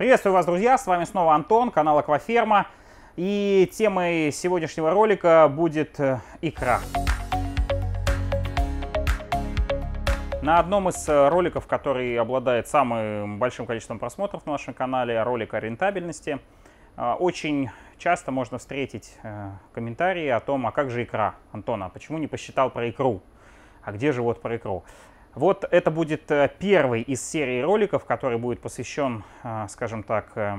Приветствую вас, друзья! С вами снова Антон, канал Акваферма. И темой сегодняшнего ролика будет э, икра. На одном из э, роликов, который обладает самым большим количеством просмотров на нашем канале, ролик о рентабельности, э, очень часто можно встретить комментарии о том, а как же икра, Антона, почему не посчитал про икру? а где же вот про икру? Вот это будет э, первый из серии роликов, который будет посвящен, э, скажем так, э,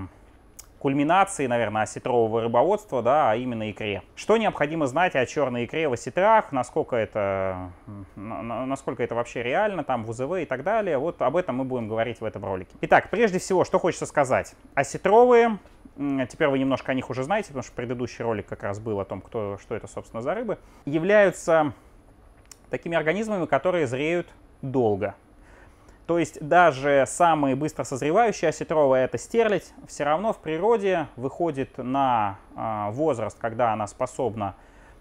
кульминации, наверное, осетрового рыбоводства, да, а именно икре. Что необходимо знать о черной икре в осетрах, насколько это, насколько это вообще реально, там, в УЗВ и так далее. Вот об этом мы будем говорить в этом ролике. Итак, прежде всего, что хочется сказать. Осетровые, теперь вы немножко о них уже знаете, потому что предыдущий ролик как раз был о том, кто, что это, собственно, за рыбы, являются такими организмами, которые зреют долго. То есть даже самые быстро созревающие осетровые, это стерлядь, все равно в природе выходит на а, возраст, когда она способна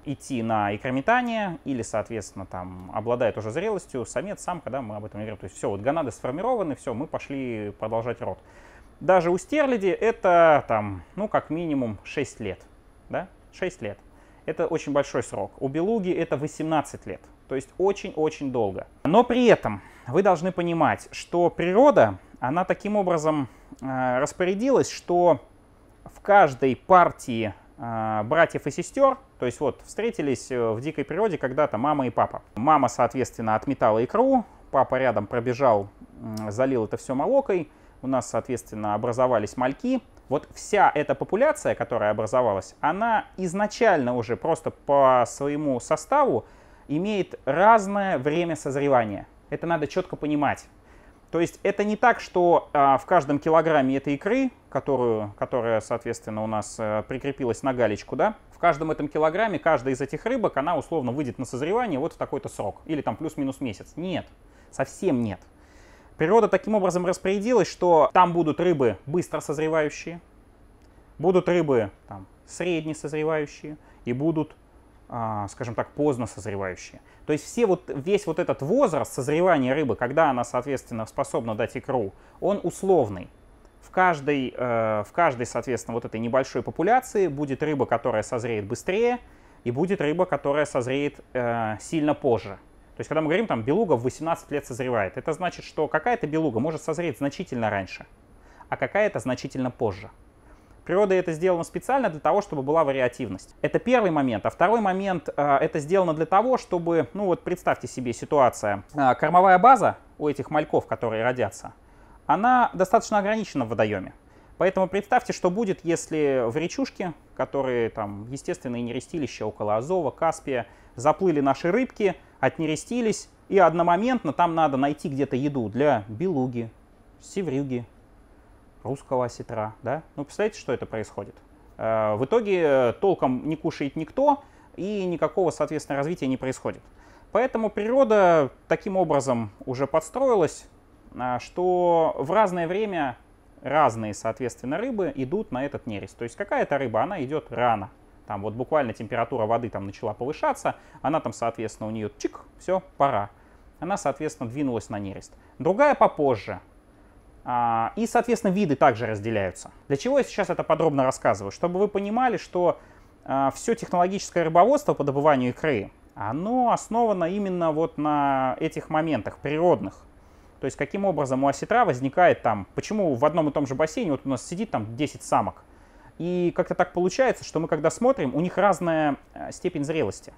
идти на икрометание или, соответственно, там обладает уже зрелостью самец, сам, когда мы об этом говорим. То есть все, вот гонады сформированы, все, мы пошли продолжать род. Даже у стерляди это там, ну, как минимум 6 лет, да, 6 лет. Это очень большой срок. У белуги это 18 лет. То есть очень-очень долго. Но при этом вы должны понимать, что природа, она таким образом э, распорядилась, что в каждой партии э, братьев и сестер, то есть вот встретились э, в дикой природе когда-то мама и папа. Мама, соответственно, отметала икру, папа рядом пробежал, залил это все молокой, у нас, соответственно, образовались мальки. Вот вся эта популяция, которая образовалась, она изначально уже просто по своему составу имеет разное время созревания. Это надо четко понимать. То есть это не так, что а, в каждом килограмме этой икры, которую, которая, соответственно, у нас а, прикрепилась на галечку, да, в каждом этом килограмме каждая из этих рыбок, она условно выйдет на созревание вот в такой-то срок. Или там плюс-минус месяц. Нет, совсем нет. Природа таким образом распорядилась, что там будут рыбы быстро созревающие, будут рыбы там, средне созревающие и будут а, скажем так, поздно созревающие. То есть все вот, весь вот этот возраст созревания рыбы, когда она, соответственно, способна дать икру, он условный. В каждой, э, в каждой, соответственно, вот этой небольшой популяции будет рыба, которая созреет быстрее, и будет рыба, которая созреет э, сильно позже. То есть, когда мы говорим, там, белуга в 18 лет созревает, это значит, что какая-то белуга может созреть значительно раньше, а какая-то значительно позже. Природа это сделано специально для того, чтобы была вариативность. Это первый момент. А второй момент, э, это сделано для того, чтобы, ну вот представьте себе ситуация. Э, кормовая база у этих мальков, которые родятся, она достаточно ограничена в водоеме. Поэтому представьте, что будет, если в речушке, которые там естественные нерестилища около Азова, Каспия, заплыли наши рыбки, отнерестились, и одномоментно там надо найти где-то еду для белуги, севрюги, русского осетра, да? Ну, представляете, что это происходит? Э, в итоге э, толком не кушает никто, и никакого, соответственно, развития не происходит. Поэтому природа таким образом уже подстроилась, э, что в разное время разные, соответственно, рыбы идут на этот нерест. То есть какая-то рыба, она идет рано. Там вот буквально температура воды там начала повышаться, она там, соответственно, у нее чик, все, пора. Она, соответственно, двинулась на нерест. Другая попозже, а, и, соответственно, виды также разделяются. Для чего я сейчас это подробно рассказываю? Чтобы вы понимали, что а, все технологическое рыбоводство по добыванию икры, оно основано именно вот на этих моментах природных. То есть каким образом у осетра возникает там, почему в одном и том же бассейне вот у нас сидит там 10 самок. И как-то так получается, что мы когда смотрим, у них разная э, степень зрелости.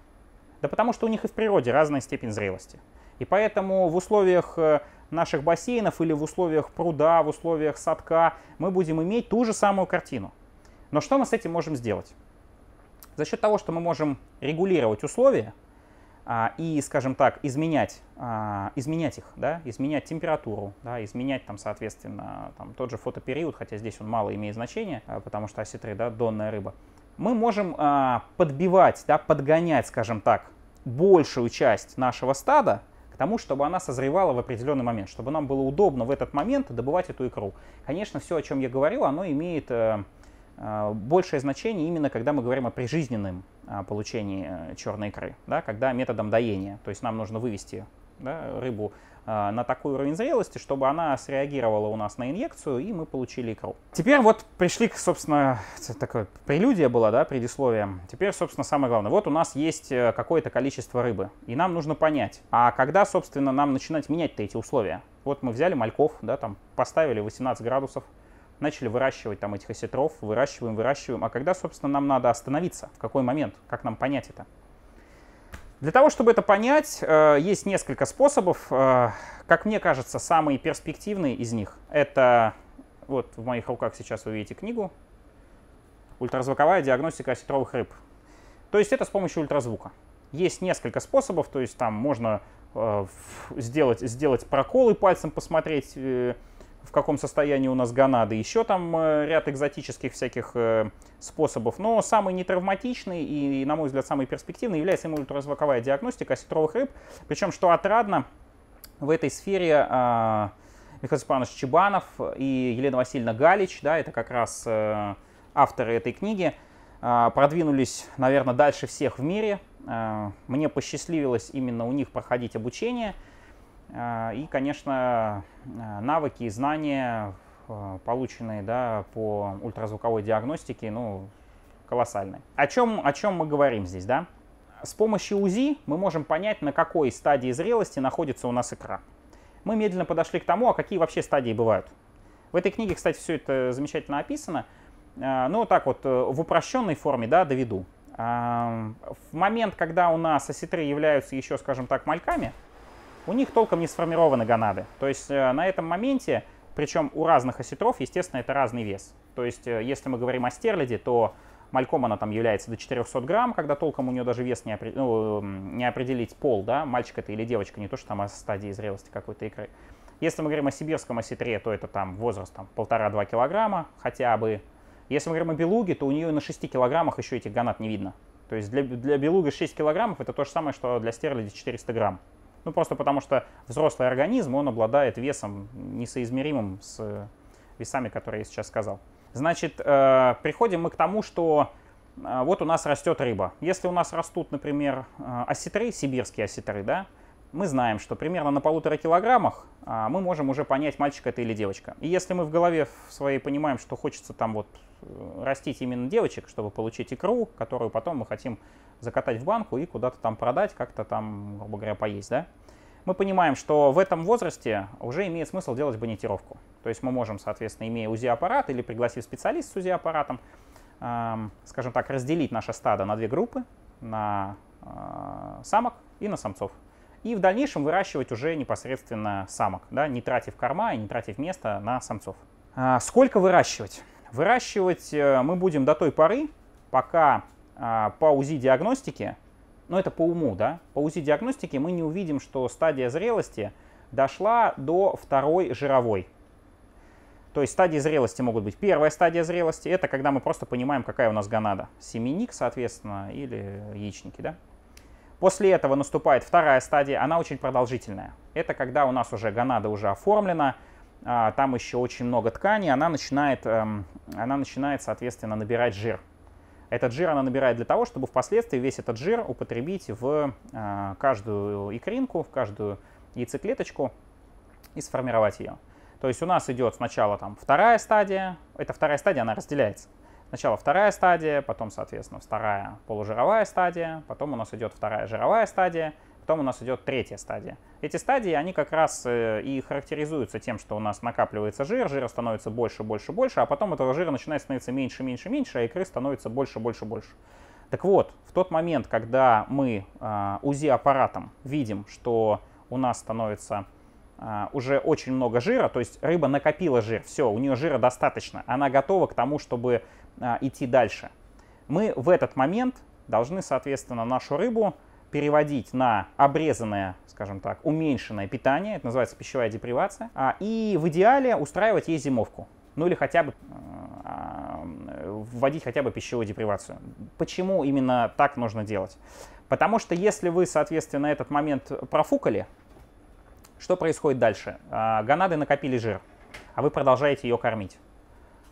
Да потому что у них и в природе разная степень зрелости. И поэтому в условиях э, наших бассейнов или в условиях пруда, в условиях садка мы будем иметь ту же самую картину. Но что мы с этим можем сделать? За счет того, что мы можем регулировать условия а, и, скажем так, изменять, а, изменять их, да, изменять температуру, да, изменять там, соответственно, там, тот же фотопериод, хотя здесь он мало имеет значения, а, потому что осетры, да, донная рыба – мы можем а, подбивать, да, подгонять, скажем так, большую часть нашего стада к тому, чтобы она созревала в определенный момент, чтобы нам было удобно в этот момент добывать эту икру. Конечно, все, о чем я говорил, оно имеет а, а, большее значение именно, когда мы говорим о прижизненном а, получении а, э, черной икры, да, когда методом доения. То есть нам нужно вывести да, рыбу а, на такой уровень зрелости, чтобы она среагировала у нас на инъекцию, и мы получили икру. Теперь вот пришли, собственно, такое прелюдия была, да, предисловие. Теперь, собственно, самое главное. Вот у нас есть э, какое-то количество рыбы, и нам нужно понять, а когда, собственно, нам начинать менять-то эти условия? Вот мы взяли мальков, да, там поставили 18 градусов, начали выращивать там этих осетров, выращиваем, выращиваем. А когда, собственно, нам надо остановиться? В какой момент? Как нам понять это? Для того, чтобы это понять, э, есть несколько способов. Э, как мне кажется, самый перспективный из них — это... Вот в моих руках сейчас вы видите книгу «Ультразвуковая диагностика осетровых рыб». То есть это с помощью ультразвука. Есть несколько способов, то есть там можно э, сделать, сделать проколы пальцем, посмотреть в каком состоянии у нас гонады. Еще там э, ряд экзотических всяких э, способов. Но самый нетравматичный и, на мой взгляд, самый перспективный является именно ультразвуковая диагностика осетровых рыб. Причем, что отрадно, в этой сфере а, Михаил Степанович Чебанов и Елена Васильевна Галич, да, это как раз э, авторы этой книги, а, продвинулись, наверное, дальше всех в мире. А, мне посчастливилось именно у них проходить обучение – а, и, конечно, а, навыки и знания, а, полученные да, по ультразвуковой диагностике, ну, колоссальные. О чем, о чем мы говорим здесь, да? С помощью УЗИ мы можем понять, на какой стадии зрелости находится у нас икра. Мы медленно подошли к тому, а какие вообще стадии бывают. В этой книге, кстати, все это замечательно описано. Ну, так вот, э, в упрощенной форме, да, доведу. В момент, когда у нас осетры являются еще, скажем так, мальками, у них толком не сформированы гонады. То есть э, на этом моменте, причем у разных осетров, естественно, это разный вес. То есть э, если мы говорим о стерляде, то мальком она там является до 400 грамм, когда толком у нее даже вес не, опри... ну, не определить пол, да, мальчик это или девочка, не то, что там о стадии зрелости какой-то икры. Если мы говорим о сибирском осетре, то это там возраст там 1,5-2 килограмма хотя бы. Если мы говорим о белуге, то у нее на 6 килограммах еще этих гонат не видно. То есть для, для белуги 6 килограммов это то же самое, что для стерляди 400 грамм. Ну, просто потому что взрослый организм, он обладает весом несоизмеримым с э, весами, которые я сейчас сказал. Значит, э, приходим мы к тому, что э, вот у нас растет рыба. Если у нас растут, например, осетры, сибирские осетры, да, мы знаем, что примерно на полутора килограммах а, мы можем уже понять, мальчик это или девочка. И если мы в голове в своей понимаем, что хочется там вот э, растить именно девочек, чтобы получить икру, которую потом мы хотим закатать в банку и куда-то там продать, как-то там, грубо говоря, поесть, да, мы понимаем, что в этом возрасте уже имеет смысл делать бонетировку. То есть мы можем, соответственно, имея УЗИ-аппарат или пригласив специалиста с УЗИ-аппаратом, эм, скажем так, разделить наше стадо на две группы, на э, самок и на самцов и в дальнейшем выращивать уже непосредственно самок, да, не тратив корма и не тратив места на самцов. А сколько выращивать? Выращивать э, мы будем до той поры, пока а, по УЗИ диагностики, ну это по уму, да, по УЗИ диагностики мы не увидим, что стадия зрелости дошла до второй жировой. То есть стадии зрелости могут быть. Первая стадия зрелости – это когда мы просто понимаем, какая у нас гонада. Семеник, соответственно, или яичники, да? После этого наступает вторая стадия, она очень продолжительная. Это когда у нас уже гонада уже оформлена, а, там еще очень много ткани, она начинает, эм, она начинает, соответственно, набирать жир. Этот жир она набирает для того, чтобы впоследствии весь этот жир употребить в э, каждую икринку, в каждую яйцеклеточку и сформировать ее. То есть у нас идет сначала там вторая стадия, эта вторая стадия, она разделяется. Сначала вторая стадия, потом, соответственно, вторая полужировая стадия, потом у нас идет вторая жировая стадия, потом у нас идет третья стадия. Эти стадии, они как раз э, и характеризуются тем, что у нас накапливается жир, жира становится больше, больше, больше, а потом этого жира начинает становиться меньше, меньше, меньше, а икры становится больше, больше, больше. Так вот, в тот момент, когда мы э, УЗИ-аппаратом видим, что у нас становится э, уже очень много жира, то есть рыба накопила жир, все, у нее жира достаточно, она готова к тому, чтобы а, идти дальше. Мы в этот момент должны, соответственно, нашу рыбу переводить на обрезанное, скажем так, уменьшенное питание, это называется пищевая депривация, а, и в идеале устраивать ей зимовку, ну или хотя бы э, а, вводить хотя бы пищевую депривацию. Почему именно так нужно делать? Потому что если вы, соответственно, этот момент профукали, что происходит дальше? А, Гонады накопили жир, а вы продолжаете ее кормить.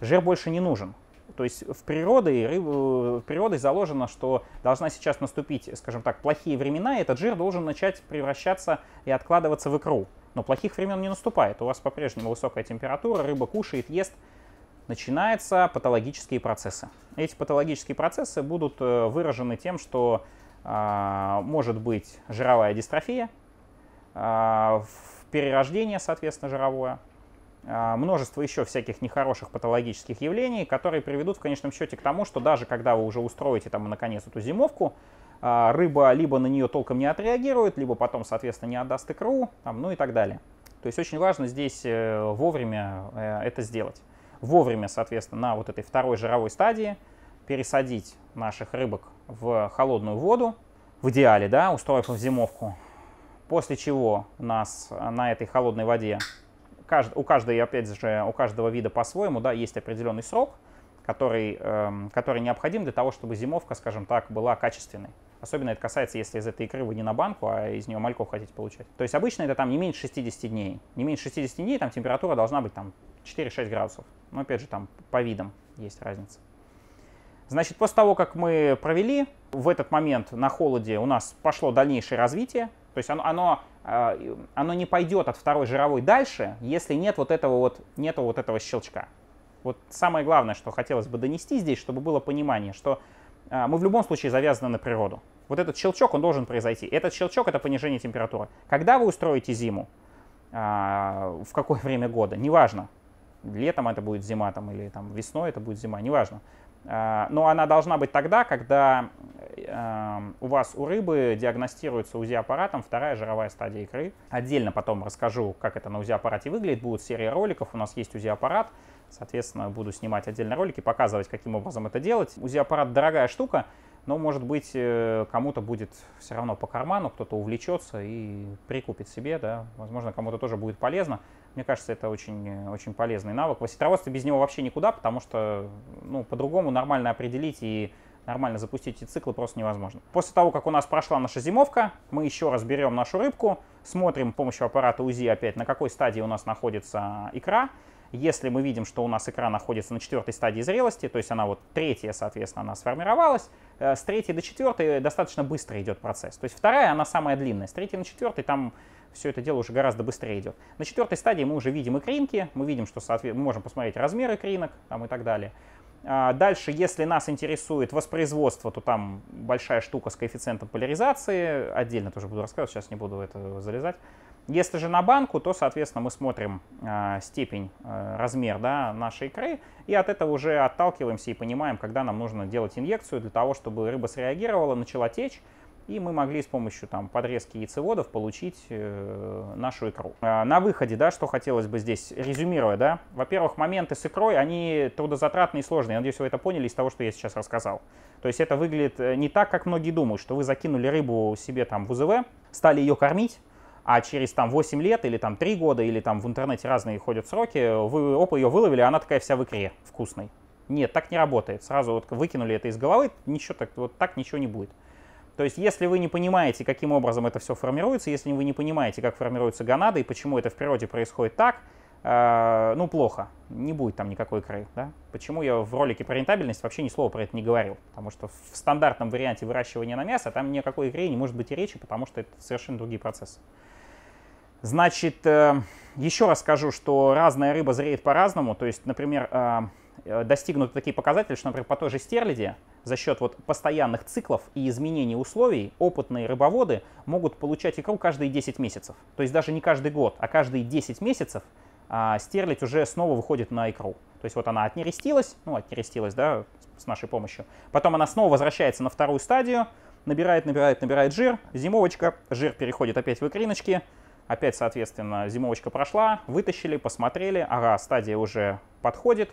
Жир больше не нужен. То есть в природе, э, в природе заложено, что должна сейчас наступить, скажем так, плохие времена, и этот жир должен начать превращаться и откладываться в икру. Но плохих времен не наступает. У вас по-прежнему высокая температура, рыба кушает, ест. Начинаются патологические процессы. Эти патологические процессы будут э, выражены тем, что э, может быть жировая дистрофия, э, перерождение, соответственно, жировое, а, множество еще всяких нехороших патологических явлений, которые приведут в конечном счете к тому, что даже когда вы уже устроите там наконец эту зимовку, а, рыба либо на нее толком не отреагирует, либо потом, соответственно, не отдаст икру, там, ну и так далее. То есть очень важно здесь э, вовремя э, это сделать. Вовремя, соответственно, на вот этой второй жировой стадии пересадить наших рыбок в холодную воду, в идеале, да, устроив зимовку, после чего нас на этой холодной воде кажд... у каждой, опять же, у каждого вида по-своему, да, есть определенный срок, который, эм, который необходим для того, чтобы зимовка, скажем так, была качественной. Особенно это касается, если из этой икры вы не на банку, а из нее мальков хотите получать. То есть обычно это там не меньше 60 дней. Не меньше 60 дней там температура должна быть там 4-6 градусов. Но опять же там по видам есть разница. Значит, после того, как мы провели, в этот момент на холоде у нас пошло дальнейшее развитие. То есть оно, оно а, оно не пойдет от второй жировой дальше, если нет вот этого вот, нету вот этого щелчка. Вот самое главное, что хотелось бы донести здесь, чтобы было понимание, что а, мы в любом случае завязаны на природу. Вот этот щелчок, он должен произойти. Этот щелчок — это понижение температуры. Когда вы устроите зиму, а, в какое время года, неважно, летом это будет зима там, или там, весной это будет зима, неважно. А, но она должна быть тогда, когда эм, у вас у рыбы диагностируется УЗИ-аппаратом вторая жировая стадия икры. Отдельно потом расскажу, как это на УЗИ-аппарате выглядит. Будут серии роликов, у нас есть УЗИ-аппарат. Соответственно, буду снимать отдельные ролики, показывать, каким образом это делать. УЗИ-аппарат дорогая штука, но, может быть, э, кому-то будет все равно по карману, кто-то увлечется и прикупит себе, да. Возможно, кому-то тоже будет полезно. Мне кажется, это очень, э, очень полезный навык. В осетроводстве без него вообще никуда, потому что ну, по-другому нормально определить и нормально запустить эти циклы просто невозможно. После того, как у нас прошла наша зимовка, мы еще раз берем нашу рыбку, смотрим с помощью аппарата УЗИ опять, на какой стадии у нас находится икра. Если мы видим, что у нас икра находится на четвертой стадии зрелости, то есть она вот третья, соответственно, она сформировалась, э, с третьей до четвертой достаточно быстро идет процесс. То есть вторая, она самая длинная, с третьей на четвертой там все это дело уже гораздо быстрее идет. На четвертой стадии мы уже видим икринки, мы видим, что соответ... мы можем посмотреть размер икринок там, и так далее. А, дальше, если нас интересует воспроизводство, то там большая штука с коэффициентом поляризации. Отдельно тоже буду рассказывать, сейчас не буду в это залезать. Если же на банку, то, соответственно, мы смотрим а, степень, э, размер да, нашей икры, и от этого уже отталкиваемся и понимаем, когда нам нужно делать инъекцию для того, чтобы рыба среагировала, начала течь, и мы могли с помощью там, подрезки яйцеводов получить э, нашу икру. А на выходе, да, что хотелось бы здесь, резюмируя, да, во-первых, моменты с икрой, они трудозатратные и сложные. Я надеюсь, вы это поняли из того, что я сейчас рассказал. То есть это выглядит э, не так, как многие думают, что вы закинули рыбу себе там в УЗВ, стали ее кормить, а через там 8 лет или там 3 года, или там в интернете разные ходят сроки, вы опа ее выловили, она такая вся в икре вкусной. Нет, так не работает. Сразу вот выкинули это из головы, ничего так, вот так ничего не будет. То есть, если вы не понимаете, каким образом это все формируется, если вы не понимаете, как формируются гонады и почему это в природе происходит так, э, ну, плохо, не будет там никакой икры. Да? Почему я в ролике про рентабельность вообще ни слова про это не говорил? Потому что в стандартном варианте выращивания на мясо там никакой игры не может быть и речи, потому что это совершенно другие процессы. Значит, э, еще раз скажу, что разная рыба зреет по-разному. То есть, например, э, Э, достигнут такие показатели, что, например, по той же стерляде за счет вот постоянных циклов и изменений условий опытные рыбоводы могут получать икру каждые 10 месяцев. То есть даже не каждый год, а каждые 10 месяцев а, стерлядь уже снова выходит на икру. То есть вот она отнерестилась, ну, отнерестилась, да, с нашей помощью. Потом она снова возвращается на вторую стадию, набирает, набирает, набирает жир, зимовочка, жир переходит опять в икриночки, опять, соответственно, зимовочка прошла, вытащили, посмотрели, ага, стадия уже подходит,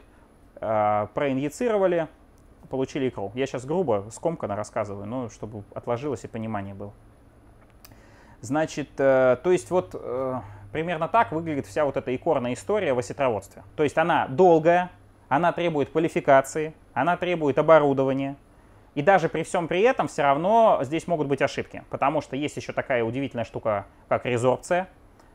Э, проинъецировали, получили икру. Я сейчас грубо, скомканно рассказываю, но чтобы отложилось и понимание было. Значит, э, то есть вот э, примерно так выглядит вся вот эта икорная история в осетроводстве. То есть она долгая, она требует квалификации, она требует оборудования. И даже при всем при этом все равно здесь могут быть ошибки, потому что есть еще такая удивительная штука, как резорбция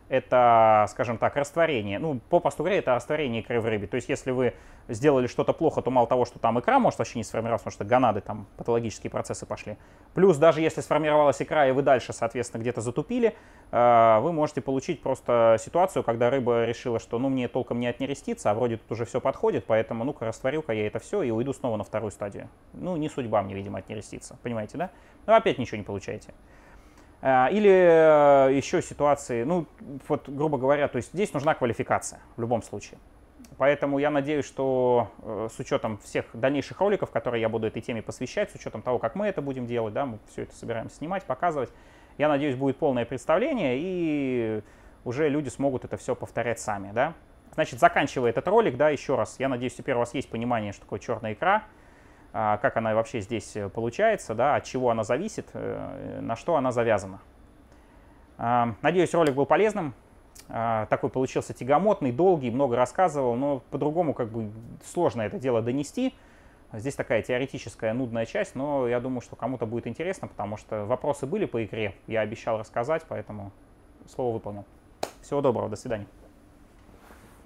это, скажем так, растворение. Ну, по постуре это растворение икры в рыбе. То есть, если вы сделали что-то плохо, то мало того, что там икра может вообще не сформироваться, потому что гонады, там патологические процессы пошли. Плюс, даже если сформировалась икра, и вы дальше, соответственно, где-то затупили, э, вы можете получить просто ситуацию, когда рыба решила, что ну мне толком не отнереститься, а вроде тут уже все подходит, поэтому ну-ка растворю-ка я это все и уйду снова на вторую стадию. Ну, не судьба мне, видимо, отнереститься. Понимаете, да? Но ну, опять ничего не получаете. Э, или э, еще ситуации, ну, вот, грубо говоря, то есть здесь нужна квалификация в любом случае. Поэтому я надеюсь, что э, с учетом всех дальнейших роликов, которые я буду этой теме посвящать, с учетом того, как мы это будем делать, да, мы все это собираемся снимать, показывать, я надеюсь, будет полное представление, и уже люди смогут это все повторять сами, да. Значит, заканчивая этот ролик, да, еще раз, я надеюсь, теперь у вас есть понимание, что такое черная икра, а, как она вообще здесь э, получается, да, от чего она зависит, э, на что она завязана. А, надеюсь, ролик был полезным. А, такой получился тягомотный, долгий, много рассказывал, но по-другому как бы сложно это дело донести. Здесь такая теоретическая нудная часть, но я думаю, что кому-то будет интересно, потому что вопросы были по игре, я обещал рассказать, поэтому слово выполнил. Всего доброго, до свидания.